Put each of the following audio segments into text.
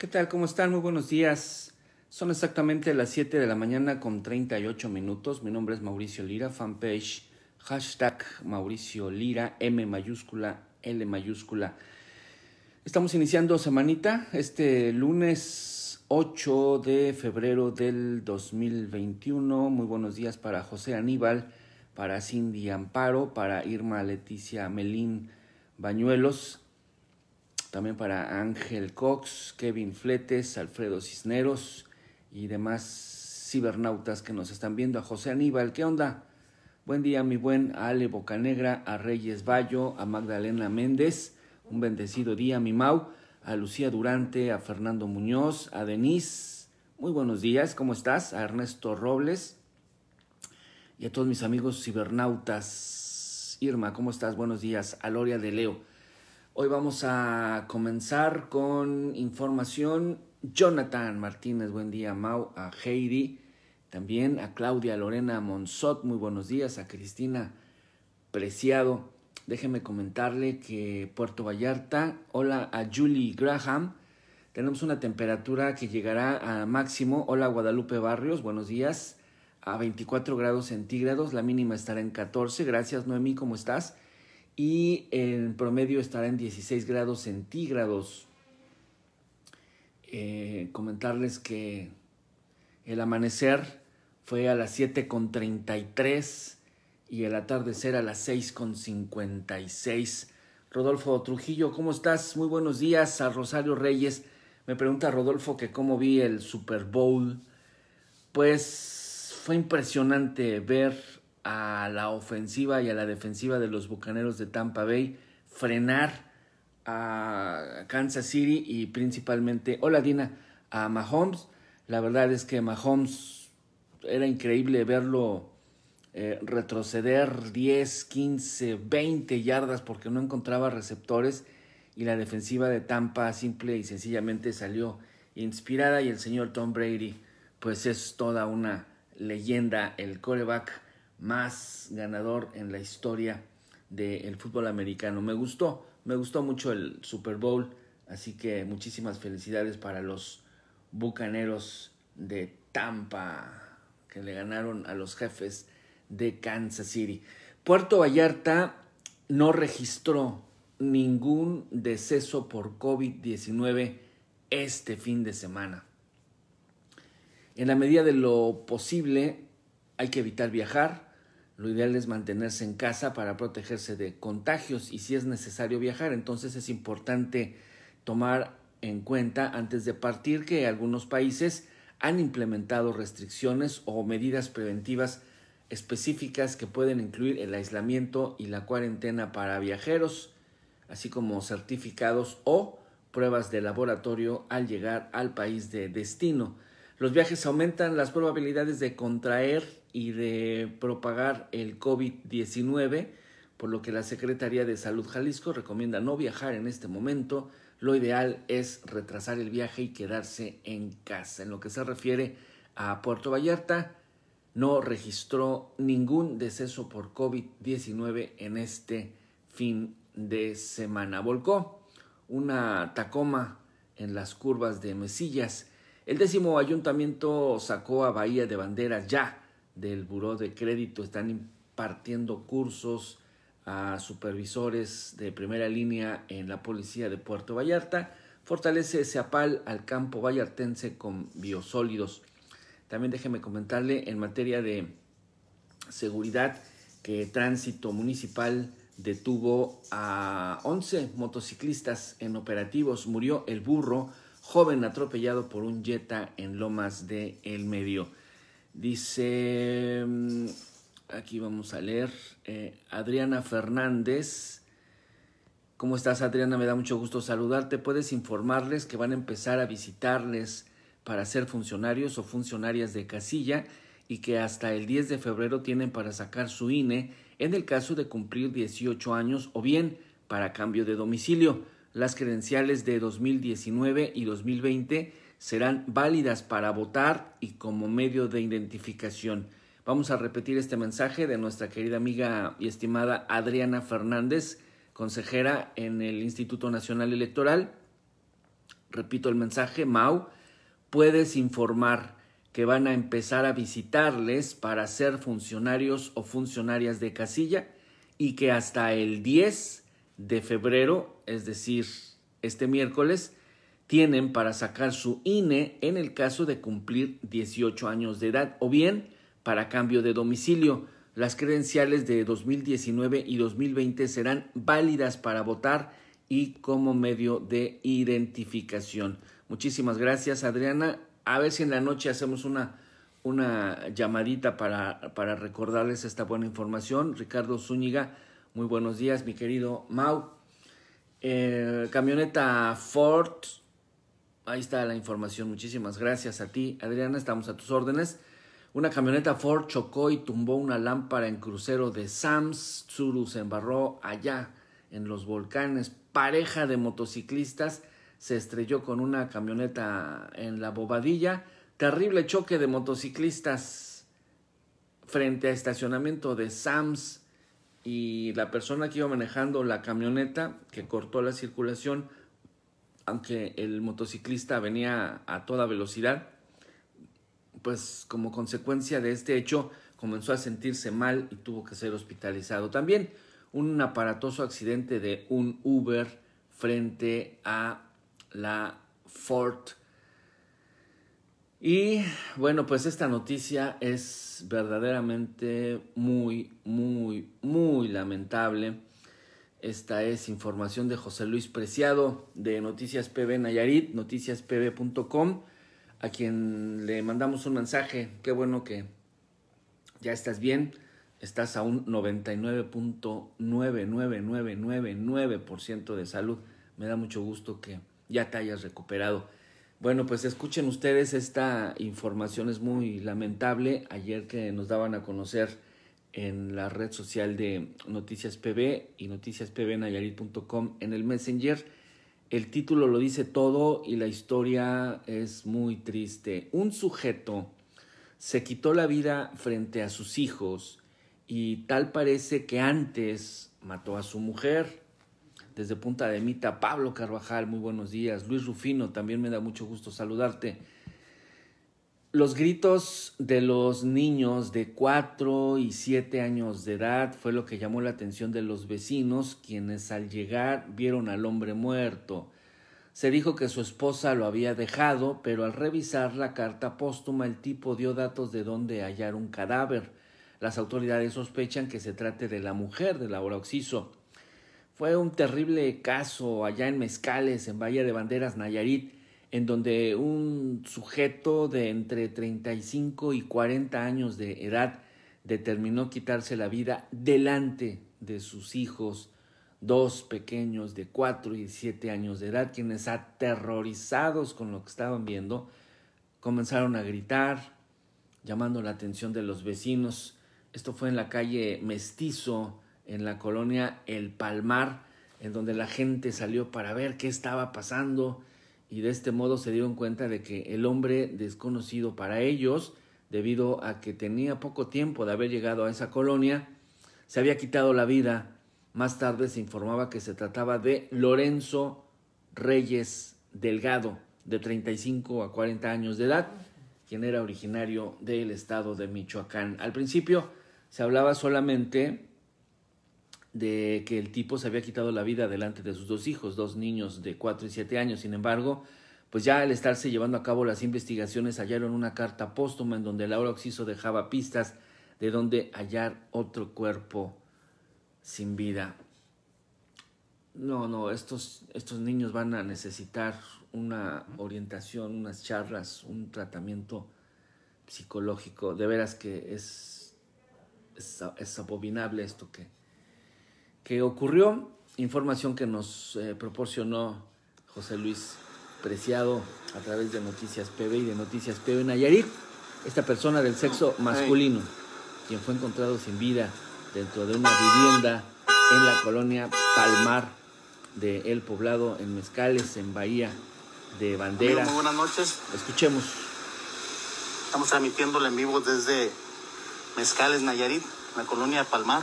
¿Qué tal? ¿Cómo están? Muy buenos días. Son exactamente las 7 de la mañana con 38 minutos. Mi nombre es Mauricio Lira, fanpage hashtag Mauricio Lira, M mayúscula, L mayúscula. Estamos iniciando semanita, este lunes 8 de febrero del 2021. Muy buenos días para José Aníbal, para Cindy Amparo, para Irma Leticia Melín Bañuelos, también para Ángel Cox, Kevin Fletes, Alfredo Cisneros y demás cibernautas que nos están viendo, a José Aníbal, ¿qué onda? Buen día, mi buen Ale Bocanegra, a Reyes Bayo, a Magdalena Méndez, un bendecido día, mi Mau, a Lucía Durante, a Fernando Muñoz, a Denise, muy buenos días, ¿cómo estás? A Ernesto Robles y a todos mis amigos cibernautas. Irma, ¿cómo estás? Buenos días. A Loria de Leo. Hoy vamos a comenzar con información. Jonathan Martínez, buen día, Mau, a Heidi, también a Claudia Lorena Monzot, muy buenos días, a Cristina Preciado. Déjeme comentarle que Puerto Vallarta, hola a Julie Graham, tenemos una temperatura que llegará a máximo. Hola Guadalupe Barrios, buenos días. A 24 grados centígrados, la mínima estará en 14. Gracias Noemi, ¿cómo estás? y en promedio estará en 16 grados centígrados. Eh, comentarles que el amanecer fue a las 7.33 y el atardecer a las 6.56. Rodolfo Trujillo, ¿cómo estás? Muy buenos días a Rosario Reyes. Me pregunta Rodolfo que cómo vi el Super Bowl. Pues fue impresionante ver a la ofensiva y a la defensiva de los Bucaneros de Tampa Bay, frenar a Kansas City y principalmente, hola Dina, a Mahomes. La verdad es que Mahomes era increíble verlo eh, retroceder 10, 15, 20 yardas porque no encontraba receptores y la defensiva de Tampa simple y sencillamente salió inspirada y el señor Tom Brady pues es toda una leyenda, el coreback más ganador en la historia del fútbol americano. Me gustó, me gustó mucho el Super Bowl, así que muchísimas felicidades para los Bucaneros de Tampa, que le ganaron a los jefes de Kansas City. Puerto Vallarta no registró ningún deceso por COVID-19 este fin de semana. En la medida de lo posible, hay que evitar viajar, lo ideal es mantenerse en casa para protegerse de contagios y si es necesario viajar, entonces es importante tomar en cuenta antes de partir que algunos países han implementado restricciones o medidas preventivas específicas que pueden incluir el aislamiento y la cuarentena para viajeros, así como certificados o pruebas de laboratorio al llegar al país de destino. Los viajes aumentan las probabilidades de contraer y de propagar el COVID-19, por lo que la Secretaría de Salud Jalisco recomienda no viajar en este momento. Lo ideal es retrasar el viaje y quedarse en casa. En lo que se refiere a Puerto Vallarta, no registró ningún deceso por COVID-19 en este fin de semana. Volcó una Tacoma en las curvas de Mesillas el décimo ayuntamiento sacó a Bahía de Bandera ya del Buró de Crédito. Están impartiendo cursos a supervisores de primera línea en la policía de Puerto Vallarta. Fortalece ese apal al campo vallartense con biosólidos. También déjeme comentarle en materia de seguridad que Tránsito Municipal detuvo a 11 motociclistas en operativos. Murió el burro joven atropellado por un Jetta en Lomas de El Medio. Dice, mm, aquí vamos a leer, eh, Adriana Fernández. ¿Cómo estás Adriana? Me da mucho gusto saludarte. ¿Puedes informarles que van a empezar a visitarles para ser funcionarios o funcionarias de casilla y que hasta el 10 de febrero tienen para sacar su INE en el caso de cumplir 18 años o bien para cambio de domicilio? Las credenciales de 2019 y 2020 serán válidas para votar y como medio de identificación. Vamos a repetir este mensaje de nuestra querida amiga y estimada Adriana Fernández, consejera en el Instituto Nacional Electoral. Repito el mensaje, Mau, puedes informar que van a empezar a visitarles para ser funcionarios o funcionarias de casilla y que hasta el 10 de febrero es decir, este miércoles, tienen para sacar su INE en el caso de cumplir 18 años de edad o bien para cambio de domicilio. Las credenciales de 2019 y 2020 serán válidas para votar y como medio de identificación. Muchísimas gracias Adriana. A ver si en la noche hacemos una, una llamadita para, para recordarles esta buena información. Ricardo Zúñiga, muy buenos días mi querido Mau. Eh, camioneta Ford. Ahí está la información. Muchísimas gracias a ti, Adriana. Estamos a tus órdenes. Una camioneta Ford chocó y tumbó una lámpara en crucero de Sams. Tsuru se embarró allá en los volcanes. Pareja de motociclistas se estrelló con una camioneta en la bobadilla. Terrible choque de motociclistas frente a estacionamiento de Sams y la persona que iba manejando la camioneta que cortó la circulación, aunque el motociclista venía a toda velocidad, pues como consecuencia de este hecho comenzó a sentirse mal y tuvo que ser hospitalizado. También un aparatoso accidente de un Uber frente a la Ford y bueno, pues esta noticia es verdaderamente muy, muy, muy lamentable. Esta es información de José Luis Preciado de Noticias PB Nayarit, noticiaspb.com, a quien le mandamos un mensaje. Qué bueno que ya estás bien. Estás a un 99.99999% de salud. Me da mucho gusto que ya te hayas recuperado. Bueno, pues escuchen ustedes, esta información es muy lamentable. Ayer que nos daban a conocer en la red social de Noticias PB y noticiaspbnayarit.com en el Messenger, el título lo dice todo y la historia es muy triste. Un sujeto se quitó la vida frente a sus hijos y tal parece que antes mató a su mujer desde Punta de Mita, Pablo Carvajal, muy buenos días, Luis Rufino, también me da mucho gusto saludarte. Los gritos de los niños de 4 y 7 años de edad fue lo que llamó la atención de los vecinos, quienes al llegar vieron al hombre muerto. Se dijo que su esposa lo había dejado, pero al revisar la carta póstuma el tipo dio datos de dónde hallar un cadáver. Las autoridades sospechan que se trate de la mujer del Laura Oxiso. Fue un terrible caso allá en Mezcales, en Valle de Banderas, Nayarit, en donde un sujeto de entre 35 y 40 años de edad determinó quitarse la vida delante de sus hijos, dos pequeños de 4 y 7 años de edad, quienes aterrorizados con lo que estaban viendo, comenzaron a gritar, llamando la atención de los vecinos. Esto fue en la calle Mestizo, en la colonia El Palmar, en donde la gente salió para ver qué estaba pasando y de este modo se dieron cuenta de que el hombre desconocido para ellos, debido a que tenía poco tiempo de haber llegado a esa colonia, se había quitado la vida. Más tarde se informaba que se trataba de Lorenzo Reyes Delgado, de 35 a 40 años de edad, quien era originario del estado de Michoacán. Al principio se hablaba solamente de que el tipo se había quitado la vida delante de sus dos hijos, dos niños de 4 y 7 años. Sin embargo, pues ya al estarse llevando a cabo las investigaciones hallaron una carta póstuma en donde Laura Oxiso dejaba pistas de dónde hallar otro cuerpo sin vida. No, no, estos, estos niños van a necesitar una orientación, unas charlas, un tratamiento psicológico. De veras que es, es abominable esto que, que ocurrió, información que nos eh, proporcionó José Luis Preciado a través de Noticias PB y de Noticias PB Nayarit, esta persona del sexo masculino, quien fue encontrado sin vida dentro de una vivienda en la colonia Palmar de El Poblado, en Mezcales, en Bahía de Bandera. muy buenas noches. Escuchemos. Estamos transmitiéndole en vivo desde Mezcales, Nayarit, la colonia Palmar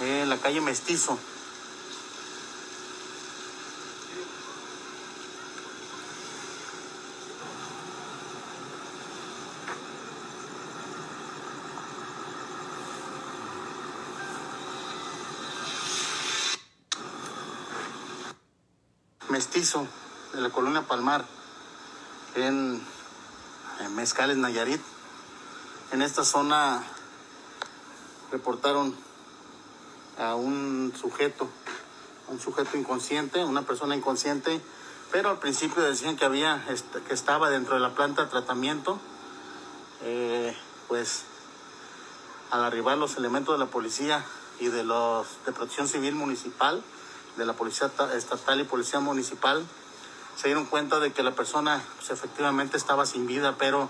en eh, la calle Mestizo. Mestizo de la colonia Palmar en, en Mezcales Nayarit. En esta zona reportaron a un sujeto, un sujeto inconsciente, una persona inconsciente, pero al principio decían que había, que estaba dentro de la planta de tratamiento, eh, pues al arribar los elementos de la policía y de los de protección civil municipal, de la policía estatal y policía municipal, se dieron cuenta de que la persona pues, efectivamente estaba sin vida, pero...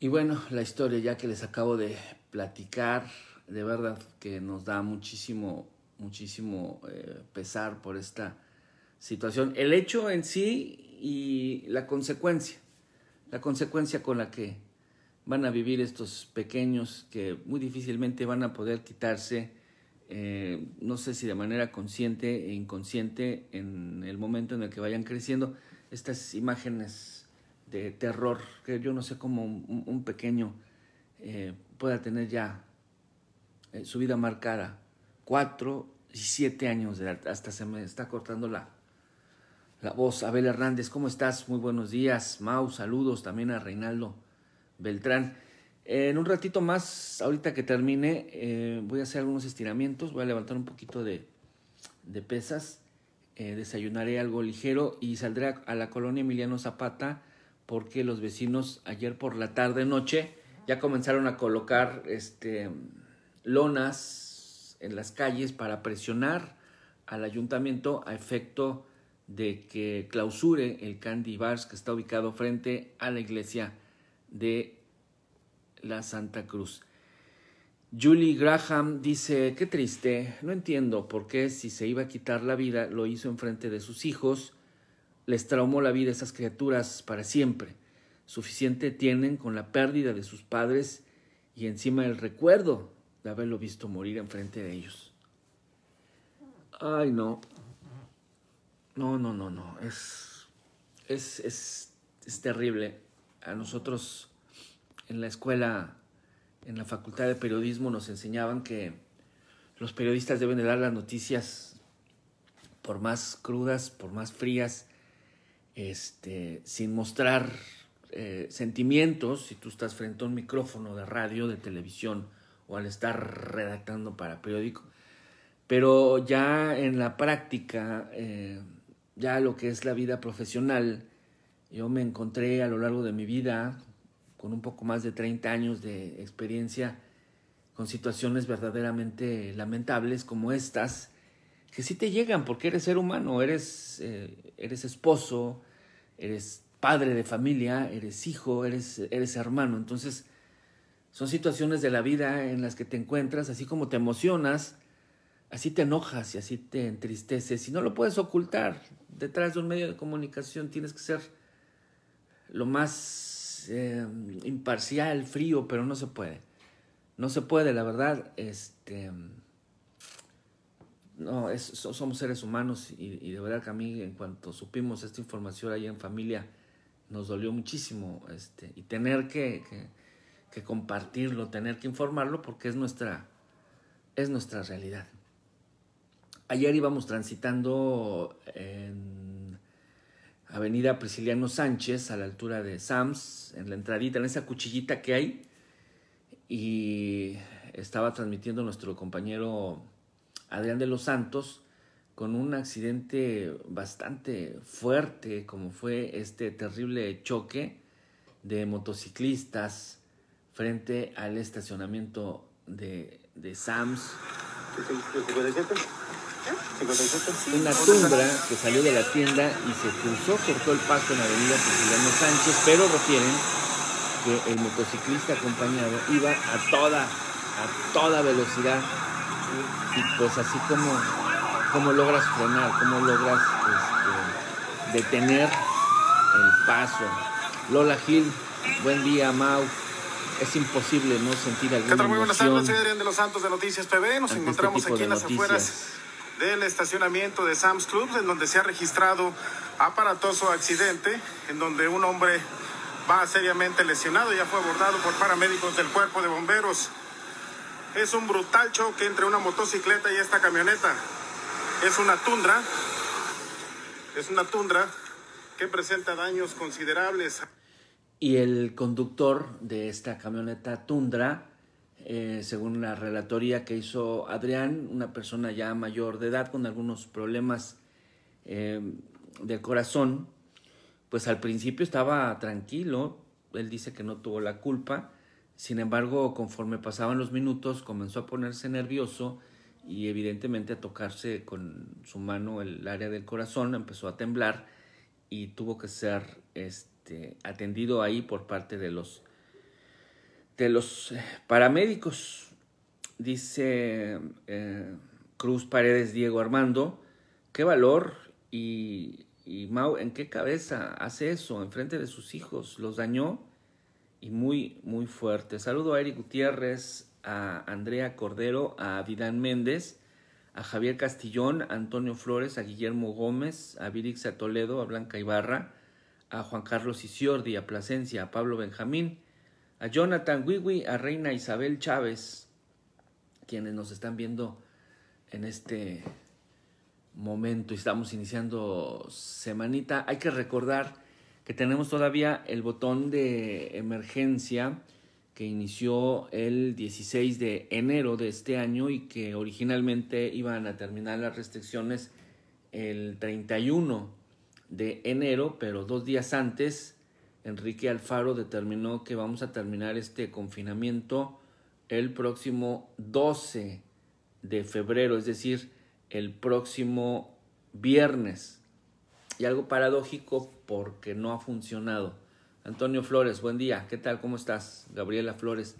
Y bueno, la historia ya que les acabo de platicar, de verdad que nos da muchísimo, muchísimo eh, pesar por esta situación. El hecho en sí y la consecuencia, la consecuencia con la que van a vivir estos pequeños que muy difícilmente van a poder quitarse, eh, no sé si de manera consciente e inconsciente, en el momento en el que vayan creciendo, estas imágenes de terror, que yo no sé cómo un, pequeño eh, pueda tener ya eh, su vida marcada. Cuatro y siete años de Hasta se me está cortando la, la voz. Abel Hernández, ¿cómo estás? Muy buenos días. Mau, saludos también a Reinaldo Beltrán. En un ratito más, ahorita que termine, eh, voy a hacer algunos estiramientos, voy a levantar un poquito de, de pesas, eh, desayunaré algo ligero y saldré a, a, la colonia Emiliano Zapata porque los vecinos ayer por la tarde noche ya comenzaron a colocar este lonas en las calles para presionar al ayuntamiento a efecto de que clausure el Candy Bars que está ubicado frente a la iglesia de la Santa Cruz. Julie Graham dice, qué triste, no entiendo por qué si se iba a quitar la vida lo hizo enfrente de sus hijos, les traumó la vida a esas criaturas para siempre. Suficiente tienen con la pérdida de sus padres y encima el recuerdo de haberlo visto morir enfrente de ellos. Ay, no. No, no, no, no. Es, es, es, es terrible. A nosotros en la escuela, en la facultad de periodismo, nos enseñaban que los periodistas deben de dar las noticias por más crudas, por más frías, este, sin mostrar eh, sentimientos, si tú estás frente a un micrófono de radio, de televisión, o al estar redactando para periódico. Pero ya en la práctica, eh, ya lo que es la vida profesional, yo me encontré a lo largo de mi vida, con un poco más de 30 años de experiencia, con situaciones verdaderamente lamentables como estas, que sí te llegan porque eres ser humano, eres, eh, eres esposo, eres padre de familia, eres hijo, eres, eres hermano. Entonces, son situaciones de la vida en las que te encuentras, así como te emocionas, así te enojas y así te entristeces. Y no lo puedes ocultar. Detrás de un medio de comunicación tienes que ser lo más eh, imparcial, frío, pero no se puede. No se puede, la verdad. Este, no, somos seres humanos y, de verdad que a mí en cuanto supimos esta información ahí en familia nos dolió muchísimo. Este, y tener que que compartirlo, tener que informarlo porque es nuestra, es nuestra realidad. Ayer íbamos transitando en Avenida Prisciliano Sánchez, a la altura de Sams, en la entradita, en esa cuchillita que hay, y estaba transmitiendo nuestro compañero Adrián de los Santos con un accidente bastante fuerte, como fue este terrible choque de motociclistas frente al estacionamiento de, de Sams. ¿Eh? Una tumbra que salió de la tienda y se cruzó, cortó el paso en la avenida Cristiano Sánchez, pero refieren que el motociclista acompañado iba a toda, a toda velocidad. Y pues así como, como logras frenar, como logras este, detener el paso. Lola Gil, buen día Mau es imposible no sentir alguna ¿Qué Muy buenas tardes, soy Adrián de los Santos de Noticias TV. Nos este encontramos aquí en las afueras del estacionamiento de Sam's Club, en donde se ha registrado aparatoso accidente, en donde un hombre va seriamente lesionado, ya fue abordado por paramédicos del cuerpo de bomberos. Es un brutal choque entre una motocicleta y esta camioneta. Es una tundra, es una tundra que presenta daños considerables. Y el conductor de esta camioneta Tundra, eh, según la relatoría que hizo Adrián, una persona ya mayor de edad con algunos problemas eh, del corazón, pues al principio estaba tranquilo, él dice que no tuvo la culpa, sin embargo, conforme pasaban los minutos, comenzó a ponerse nervioso y evidentemente a tocarse con su mano el área del corazón, empezó a temblar y tuvo que ser este, este, atendido ahí por parte de los, de los eh, paramédicos. Dice eh, Cruz Paredes Diego Armando, qué valor y, Mau, ¿en qué cabeza hace eso? Enfrente de sus hijos, los dañó y muy, muy fuerte. Saludo a Eric Gutiérrez, a Andrea Cordero, a Vidán Méndez, a Javier Castillón, a Antonio Flores, a Guillermo Gómez, a Virix Toledo, a Blanca Ibarra, a Juan Carlos Isiordi, a Plasencia, a Pablo Benjamín, a Jonathan Wiwi, a Reina Isabel Chávez, quienes nos están viendo en este momento. Estamos iniciando semanita. Hay que recordar que tenemos todavía el botón de emergencia que inició el 16 de enero de este año y que originalmente iban a terminar las restricciones el 31 de enero, pero dos días antes, Enrique Alfaro determinó que vamos a terminar este confinamiento el próximo 12 de febrero, es decir, el próximo viernes. Y algo paradójico porque no ha funcionado. Antonio Flores, buen día. ¿Qué tal? ¿Cómo estás? Gabriela Flores.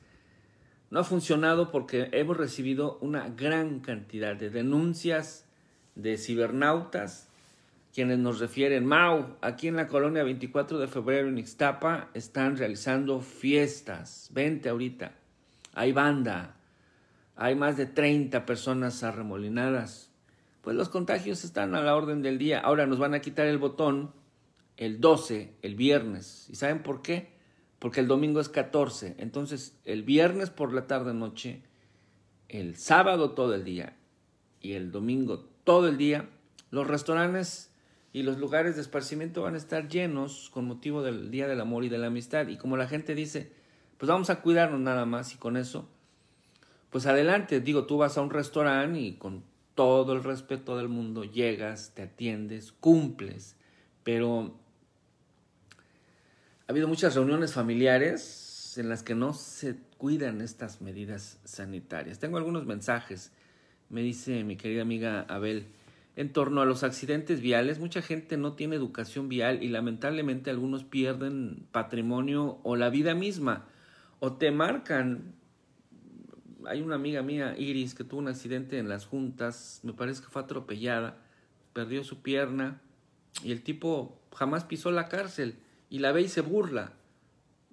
No ha funcionado porque hemos recibido una gran cantidad de denuncias de cibernautas quienes nos refieren, Mau, aquí en la colonia 24 de febrero en Ixtapa están realizando fiestas. Vente ahorita. Hay banda. Hay más de 30 personas arremolinadas. Pues los contagios están a la orden del día. Ahora nos van a quitar el botón el 12, el viernes. ¿Y saben por qué? Porque el domingo es 14. Entonces, el viernes por la tarde noche, el sábado todo el día y el domingo todo el día, los restaurantes y los lugares de esparcimiento van a estar llenos con motivo del Día del Amor y de la Amistad. Y como la gente dice, pues vamos a cuidarnos nada más y con eso, pues adelante, digo, tú vas a un restaurante y con todo el respeto del mundo llegas, te atiendes, cumples, pero ha habido muchas reuniones familiares en las que no se cuidan estas medidas sanitarias. Tengo algunos mensajes, me dice mi querida amiga Abel. En torno a los accidentes viales, mucha gente no tiene educación vial y lamentablemente algunos pierden patrimonio o la vida misma o te marcan. Hay una amiga mía, Iris, que tuvo un accidente en las juntas, me parece que fue atropellada, perdió su pierna y el tipo jamás pisó la cárcel y la ve y se burla.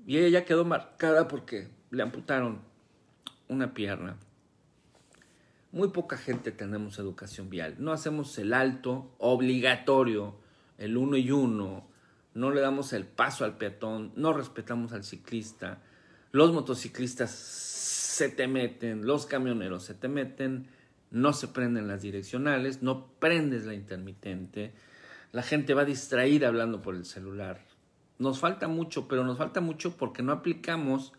Y ella ya quedó marcada porque le amputaron una pierna muy poca gente tenemos educación vial. No hacemos el alto obligatorio, el uno y uno, no le damos el paso al peatón, no respetamos al ciclista, los motociclistas se te meten, los camioneros se te meten, no se prenden las direccionales, no prendes la intermitente, la gente va distraída hablando por el celular. Nos falta mucho, pero nos falta mucho porque no aplicamos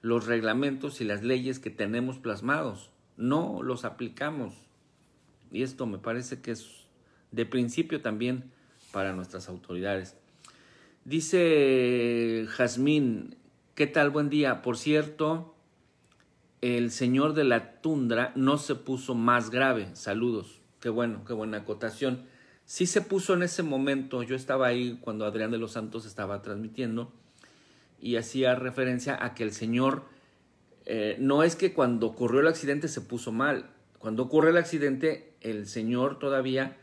los reglamentos y las leyes que tenemos plasmados no los aplicamos. Y esto me parece que es de principio también para nuestras autoridades. Dice Jazmín, ¿qué tal? Buen día. Por cierto, el señor de la tundra no se puso más grave. Saludos. Qué bueno, qué buena acotación. Sí se puso en ese momento, yo estaba ahí cuando Adrián de los Santos estaba transmitiendo y hacía referencia a que el señor eh, no es que cuando ocurrió el accidente se puso mal. Cuando ocurre el accidente, el señor todavía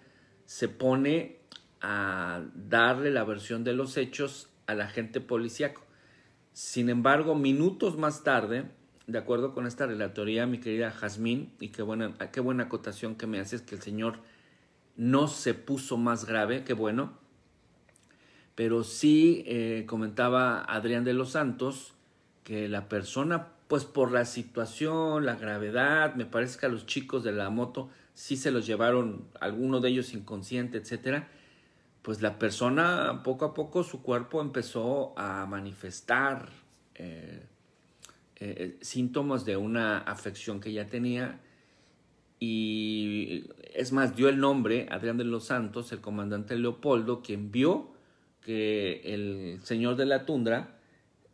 se pone a darle la versión de los hechos al agente policíaco. Sin embargo, minutos más tarde, de acuerdo con esta relatoría, mi querida Jazmín, y qué buena, qué buena acotación que me haces, que el señor no se puso más grave, qué bueno. Pero sí eh, comentaba Adrián de los Santos que la persona pues por la situación, la gravedad, me parece que a los chicos de la moto sí se los llevaron, alguno de ellos inconsciente, etcétera, pues la persona poco a poco su cuerpo empezó a manifestar eh, eh, síntomas de una afección que ya tenía y es más, dio el nombre Adrián de los Santos, el comandante Leopoldo, quien vio que el señor de la tundra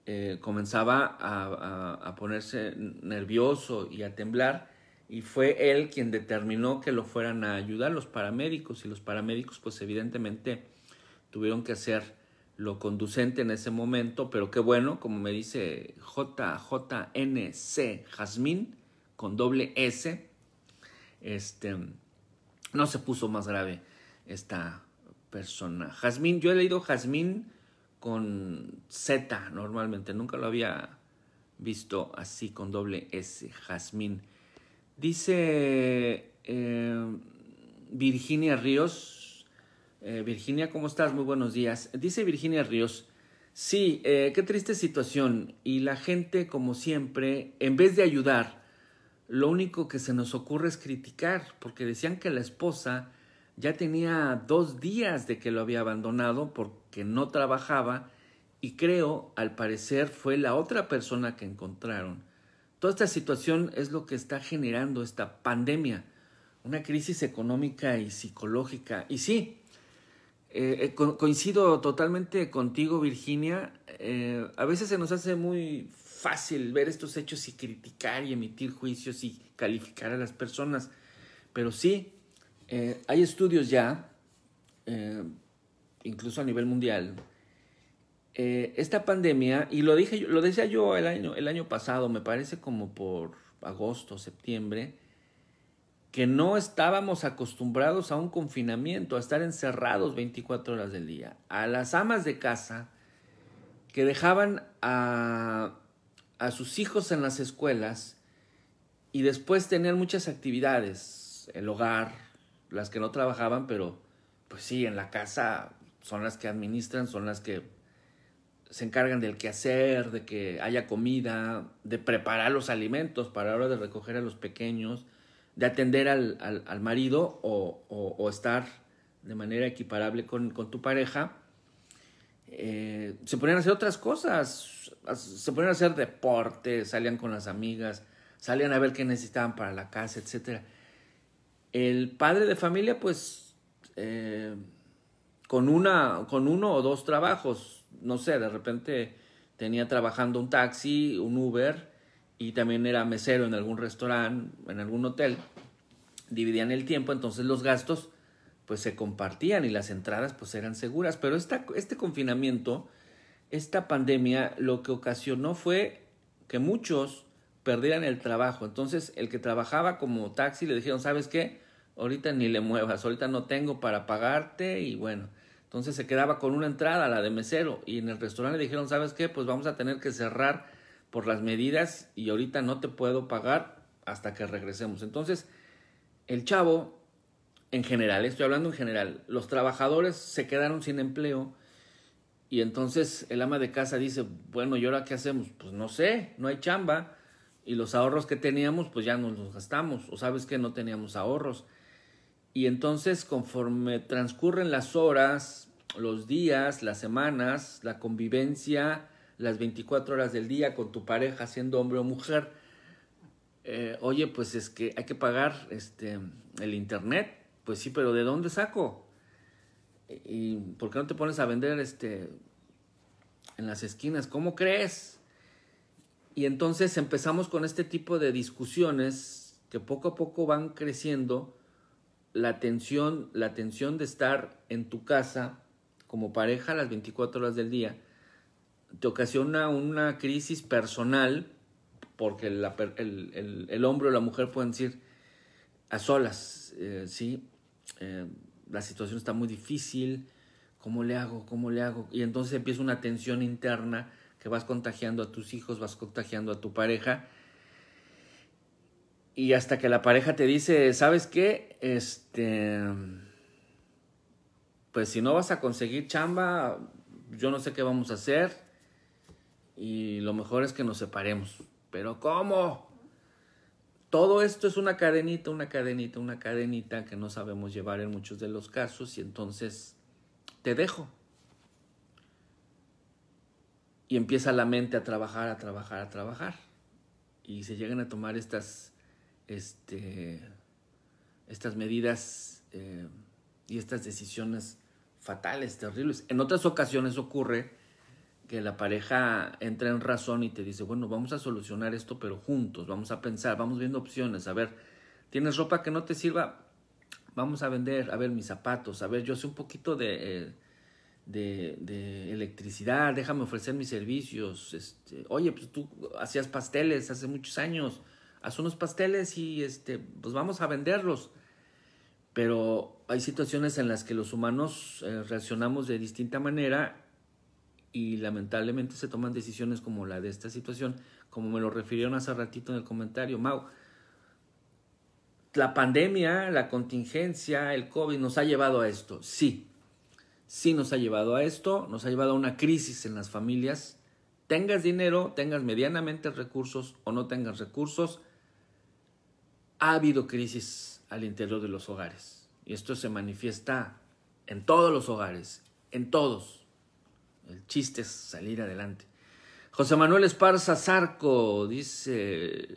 eh, comenzaba a, a, ponerse nervioso y a temblar y fue él quien determinó que lo fueran a ayudar los paramédicos y los paramédicos pues evidentemente tuvieron que hacer lo conducente en ese momento, pero qué bueno, como me dice JJNC Jazmín con doble S, este, no se puso más grave esta persona. Jazmín, yo he leído Jazmín con Z normalmente. Nunca lo había visto así con doble S, Jazmín. Dice em, Virginia Ríos. Eh, Virginia, ¿cómo estás? Muy buenos días. Dice Virginia Ríos. Sí, eh, qué triste situación. Y la gente, como siempre, en vez de ayudar, lo único que se nos ocurre es criticar, porque decían que la esposa ya tenía dos días de que lo había abandonado porque no trabajaba y creo, al parecer, fue la otra persona que encontraron. Toda esta situación es lo que está generando esta pandemia, una crisis económica y psicológica. Y sí, eh, eh, coincido totalmente contigo, Virginia. Eh, a veces se nos hace muy fácil ver estos hechos y criticar y emitir juicios y calificar a las personas, pero sí, eh, hay estudios ya, eh, incluso a nivel mundial, eh, esta pandemia, y lo, dije, lo decía yo el año, pasado, me parece como por agosto, septiembre, que no estábamos acostumbrados a un confinamiento, a estar encerrados 24 horas del día, a las amas de casa que dejaban a, a sus hijos en las escuelas y después tener muchas actividades, el hogar, las que no trabajaban, pero pues sí, en la casa son las que administran, son las que se encargan del quehacer, de que haya comida, de preparar los alimentos para la hora de recoger a los pequeños, de atender al, al, marido o, o, estar de manera equiparable con, con tu pareja. Eh, se ponían a hacer otras cosas, se ponían a hacer deporte, salían con las amigas, salían a ver qué necesitaban para la casa, etcétera el padre de familia, pues, eh, con, una, con uno o dos trabajos, no sé, de repente tenía trabajando un taxi, un Uber, y también era mesero en algún restaurante, en algún hotel. Dividían el tiempo, entonces los gastos pues se compartían y las entradas pues eran seguras. Pero esta, este confinamiento, esta pandemia, lo que ocasionó fue que muchos perdieran el trabajo. Entonces, el que trabajaba como taxi le dijeron, ¿sabes qué? Ahorita ni le muevas, ahorita no tengo para pagarte y bueno. Entonces se quedaba con una entrada, la de mesero, y en el restaurante le dijeron, ¿sabes qué? Pues vamos a tener que cerrar por las medidas y ahorita no te puedo pagar hasta que regresemos. Entonces, el chavo, en general, estoy hablando en general, los trabajadores se quedaron sin empleo y entonces el ama de casa dice, bueno, ¿y ahora qué hacemos? Pues no sé, no hay chamba y los ahorros que teníamos pues ya nos los gastamos o sabes que no teníamos ahorros. Y entonces conforme transcurren las horas, los días, las semanas, la convivencia, las 24 horas del día con tu pareja, siendo hombre o mujer, eh, oye, pues es que hay que pagar este, el internet, pues sí, pero ¿de dónde saco? ¿Y por qué no te pones a vender este, en las esquinas? ¿Cómo crees? Y entonces empezamos con este tipo de discusiones que poco a poco van creciendo la tensión, la tensión de estar en tu casa como pareja las 24 horas del día. Te ocasiona una crisis personal porque el, hombre o la mujer pueden decir a solas, eh, sí, eh, la situación está muy difícil, ¿cómo le hago? ¿Cómo le hago? Y entonces empieza una tensión interna que vas contagiando a tus hijos, vas contagiando a tu pareja. Y hasta que la pareja te dice, ¿sabes qué? Este, pues si no vas a conseguir chamba, yo no sé qué vamos a hacer. Y lo mejor es que nos separemos. Pero ¿cómo? Todo esto es una cadenita, una cadenita, una cadenita que no sabemos llevar en muchos de los casos y entonces te dejo, y empieza la mente a trabajar, a trabajar, a trabajar. Y se llegan a tomar estas, este, estas medidas eh, y estas decisiones fatales, terribles. En otras ocasiones ocurre que la pareja entra en razón y te dice, bueno, vamos a solucionar esto, pero juntos, vamos a pensar, vamos viendo opciones, a ver, ¿tienes ropa que no te sirva? Vamos a vender, a ver, mis zapatos, a ver, yo sé un poquito de... Eh, de, electricidad, déjame ofrecer mis servicios. Este, oye, pues tú hacías pasteles hace muchos años, haz unos pasteles y este, pues vamos a venderlos. Pero hay situaciones en las que los humanos eh, reaccionamos de distinta manera y lamentablemente se toman decisiones como la de esta situación, como me lo refirieron hace ratito en el comentario, Mau. La pandemia, la contingencia, el COVID nos ha llevado a esto, sí, sí nos ha llevado a esto, nos ha llevado a una crisis en las familias. Tengas dinero, tengas medianamente recursos o no tengas recursos, ha habido crisis al interior de los hogares. Y esto se manifiesta en todos los hogares, en todos. El chiste es salir adelante. José Manuel Esparza Zarco dice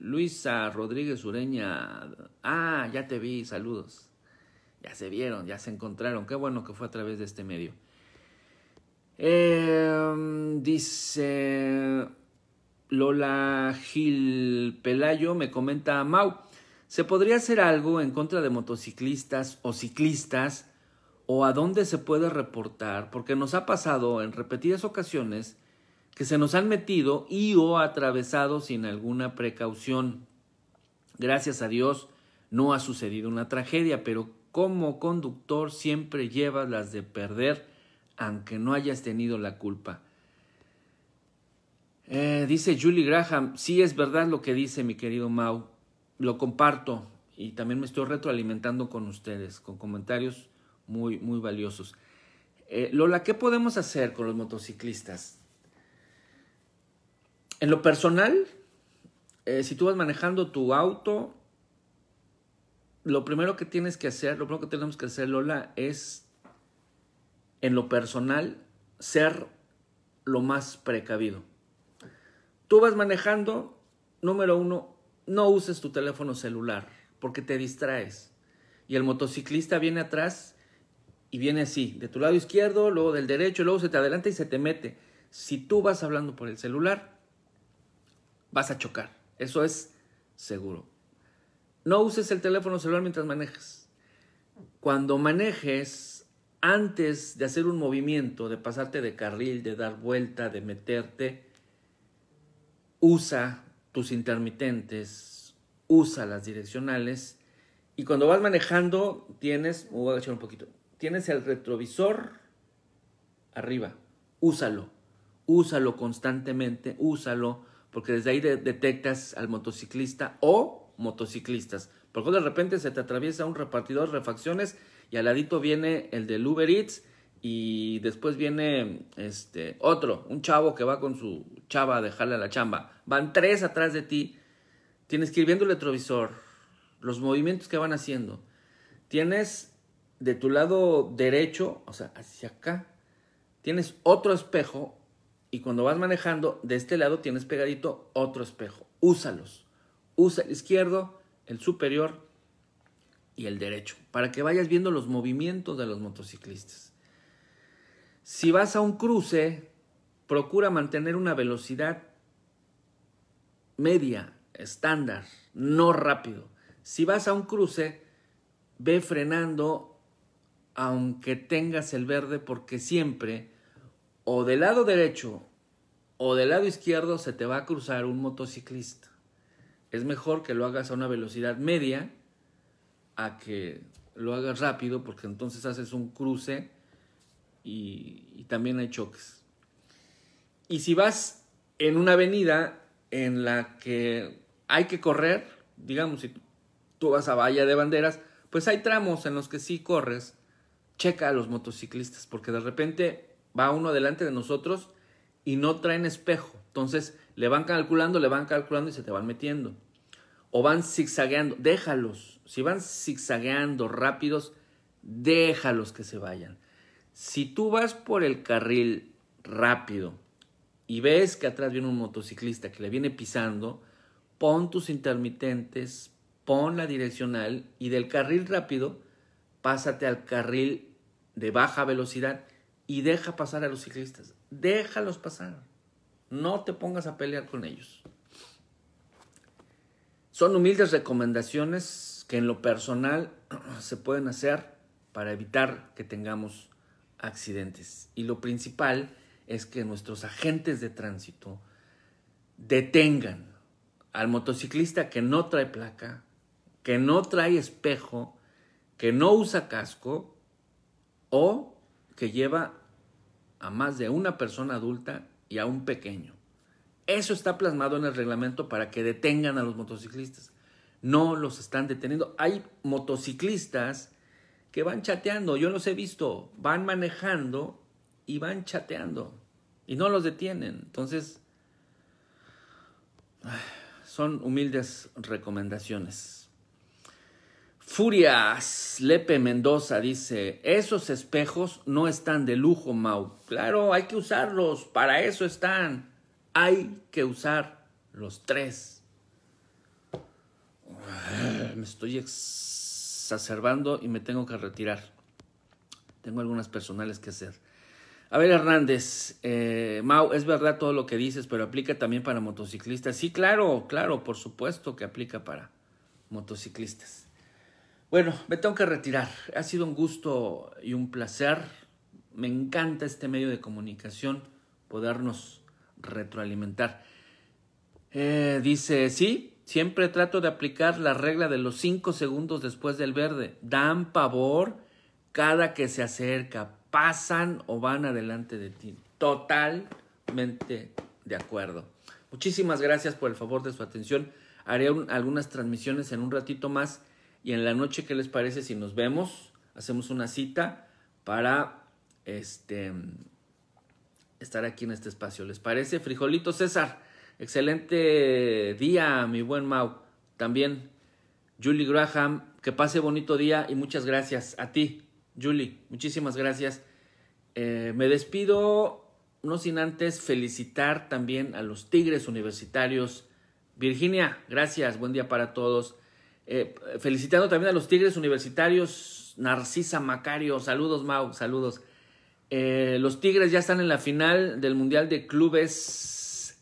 Luisa Rodríguez Ureña. Ah, ya te vi, saludos. Ya se vieron, ya se encontraron. Qué bueno que fue a través de este medio. Em, dice Lola Gil Pelayo, me comenta Mau, ¿se podría hacer algo en contra de motociclistas o ciclistas? ¿O a dónde se puede reportar? Porque nos ha pasado en repetidas ocasiones que se nos han metido y o atravesado sin alguna precaución. Gracias a Dios no ha sucedido una tragedia, pero como conductor siempre llevas las de perder, aunque no hayas tenido la culpa. Eh, dice Julie Graham, sí es verdad lo que dice mi querido Mau, lo comparto y también me estoy retroalimentando con ustedes, con comentarios muy, muy valiosos. Eh, Lola, ¿qué podemos hacer con los motociclistas? En lo personal, eh, si tú vas manejando tu auto, lo primero que tienes que hacer, lo primero que tenemos que hacer, Lola, es en lo personal ser lo más precavido. Tú vas manejando, número uno, no uses tu teléfono celular porque te distraes. Y el motociclista viene atrás y viene así, de tu lado izquierdo, luego del derecho, luego se te adelanta y se te mete. Si tú vas hablando por el celular, vas a chocar. Eso es seguro no uses el teléfono celular mientras manejes. Cuando manejes, antes de hacer un movimiento, de pasarte de carril, de dar vuelta, de meterte, usa tus intermitentes, usa las direccionales. Y cuando vas manejando, tienes, voy a agachar un poquito, tienes el retrovisor arriba. Úsalo, úsalo constantemente, úsalo, porque desde ahí detectas al motociclista o motociclistas. Porque de repente se te atraviesa un repartidor de refacciones y al ladito viene el del Uber Eats y después viene este otro, un chavo que va con su chava a dejarle a la chamba. Van tres atrás de ti. Tienes que ir viendo el retrovisor, los movimientos que van haciendo. Tienes de tu lado derecho, o sea, hacia acá, tienes otro espejo y cuando vas manejando, de este lado tienes pegadito otro espejo. Úsalos. Usa el izquierdo, el superior y el derecho, para que vayas viendo los movimientos de los motociclistas. Si vas a un cruce, procura mantener una velocidad media, estándar, no rápido. Si vas a un cruce, ve frenando aunque tengas el verde porque siempre o del lado derecho o del lado izquierdo se te va a cruzar un motociclista es mejor que lo hagas a una velocidad media a que lo hagas rápido porque entonces haces un cruce y, también hay choques. Y si vas en una avenida en la que hay que correr, digamos, si tú vas a valla de Banderas, pues hay tramos en los que sí corres, checa a los motociclistas porque de repente va uno delante de nosotros y no traen espejo. Entonces, le van calculando, le van calculando y se te van metiendo. O van zigzagueando, déjalos. Si van zigzagueando rápidos, déjalos que se vayan. Si tú vas por el carril rápido y ves que atrás viene un motociclista que le viene pisando, pon tus intermitentes, pon la direccional y del carril rápido pásate al carril de baja velocidad y deja pasar a los ciclistas. Déjalos pasar. No te pongas a pelear con ellos. Son humildes recomendaciones que en lo personal se pueden hacer para evitar que tengamos accidentes. Y lo principal es que nuestros agentes de tránsito detengan al motociclista que no trae placa, que no trae espejo, que no usa casco o que lleva a más de una persona adulta y a un pequeño. Eso está plasmado en el reglamento para que detengan a los motociclistas. No los están deteniendo. Hay motociclistas que van chateando, yo los he visto, van manejando y van chateando y no los detienen. Entonces, son humildes recomendaciones. Furias Lepe Mendoza dice, esos espejos no están de lujo, Mau. Claro, hay que usarlos, para eso están. Hay que usar los tres. Me estoy exacerbando y me tengo que retirar. Tengo algunas personales que hacer. A ver, Hernández, eh, Mau, es verdad todo lo que dices, pero aplica también para motociclistas. Sí, claro, claro, por supuesto que aplica para motociclistas. Bueno, me tengo que retirar. Ha sido un gusto y un placer. Me encanta este medio de comunicación, podernos retroalimentar. Eh, dice, sí, siempre trato de aplicar la regla de los 5 segundos después del verde. Dan pavor cada que se acerca, pasan o van adelante de ti. Totalmente de acuerdo. Muchísimas gracias por el favor de su atención. Haré algunas transmisiones en un ratito más y en la noche, ¿qué les parece si nos vemos? Hacemos una cita para este, estar aquí en este espacio. ¿Les parece? Frijolito César, excelente día, mi buen Mau. También Julie Graham, que pase bonito día y muchas gracias a ti, Julie. Muchísimas gracias. Eh, me despido, no sin antes felicitar también a los Tigres Universitarios. Virginia, gracias, buen día para todos. Eh, felicitando también a los Tigres Universitarios, Narcisa Macario, saludos Mau, saludos. Eh, los Tigres ya están en la final del Mundial de Clubes.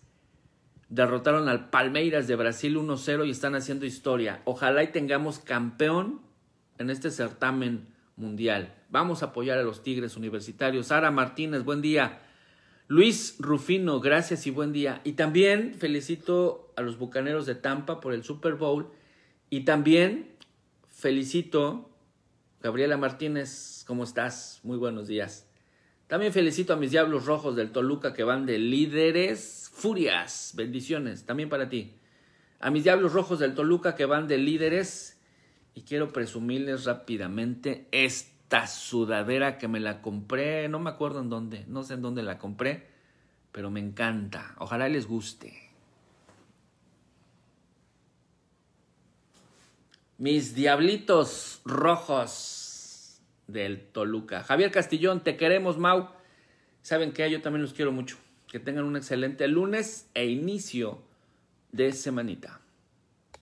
Derrotaron al Palmeiras de Brasil 1-0 y están haciendo historia. Ojalá y tengamos campeón en este certamen mundial. Vamos a apoyar a los Tigres Universitarios. Sara Martínez, buen día. Luis Rufino, gracias y buen día. Y también felicito a los Bucaneros de Tampa por el Super Bowl y también felicito, Gabriela Martínez, ¿cómo estás? Muy buenos días. También felicito a mis Diablos Rojos del Toluca que van de líderes furias. Bendiciones, también para ti. A mis Diablos Rojos del Toluca que van de líderes. Y quiero presumirles rápidamente esta sudadera que me la compré. No me acuerdo en dónde, no sé en dónde la compré, pero me encanta. Ojalá les guste. mis diablitos rojos del Toluca. Javier Castillón, te queremos, Mau. Saben que yo también los quiero mucho. Que tengan un excelente lunes e inicio de semanita.